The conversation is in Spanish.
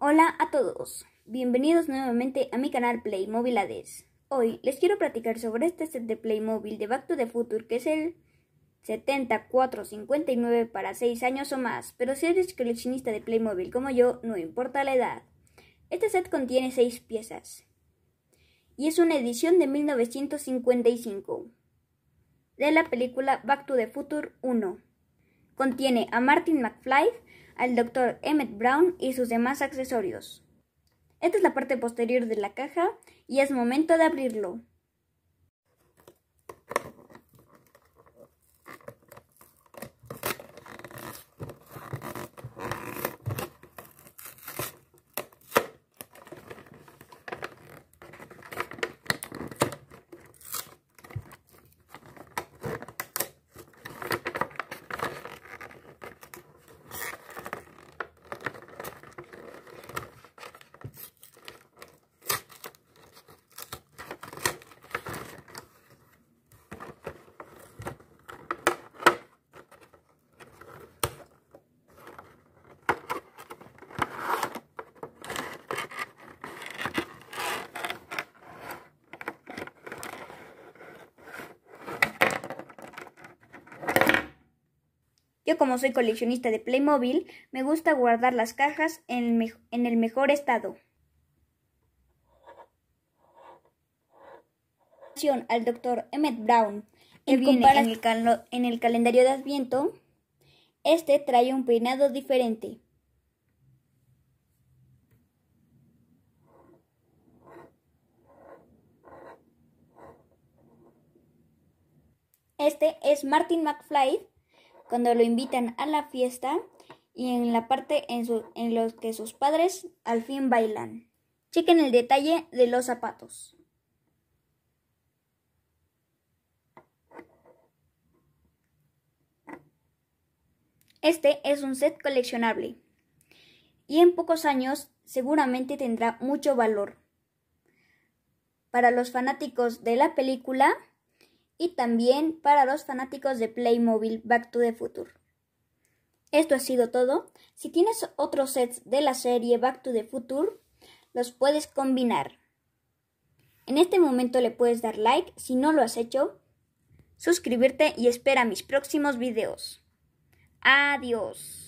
Hola a todos, bienvenidos nuevamente a mi canal Playmobil ADES. Hoy les quiero platicar sobre este set de Playmobil de Back to the Future que es el 7459 para 6 años o más, pero si eres coleccionista de Playmobil como yo, no importa la edad. Este set contiene 6 piezas y es una edición de 1955 de la película Back to the Future 1. Contiene a Martin McFly, al Dr. Emmett Brown y sus demás accesorios. Esta es la parte posterior de la caja y es momento de abrirlo. Yo como soy coleccionista de Playmobil, me gusta guardar las cajas en el, mejor estado. mejor estado. Al doctor Emmett Brown, que viene en el, en el calendario de Adviento, este trae un peinado diferente. Este es Martin McFly, cuando lo invitan a la fiesta y en la parte en, su, en los que sus padres al fin bailan. Chequen el detalle de los zapatos. Este es un set coleccionable y en pocos años seguramente tendrá mucho valor. Para los fanáticos de la película, y también para los fanáticos de Playmobil Back to the Future. Esto ha sido todo. Si tienes otros sets de la serie Back to the Future, los puedes combinar. En este momento le puedes dar like si no lo has hecho, suscribirte y espera mis próximos videos. Adiós.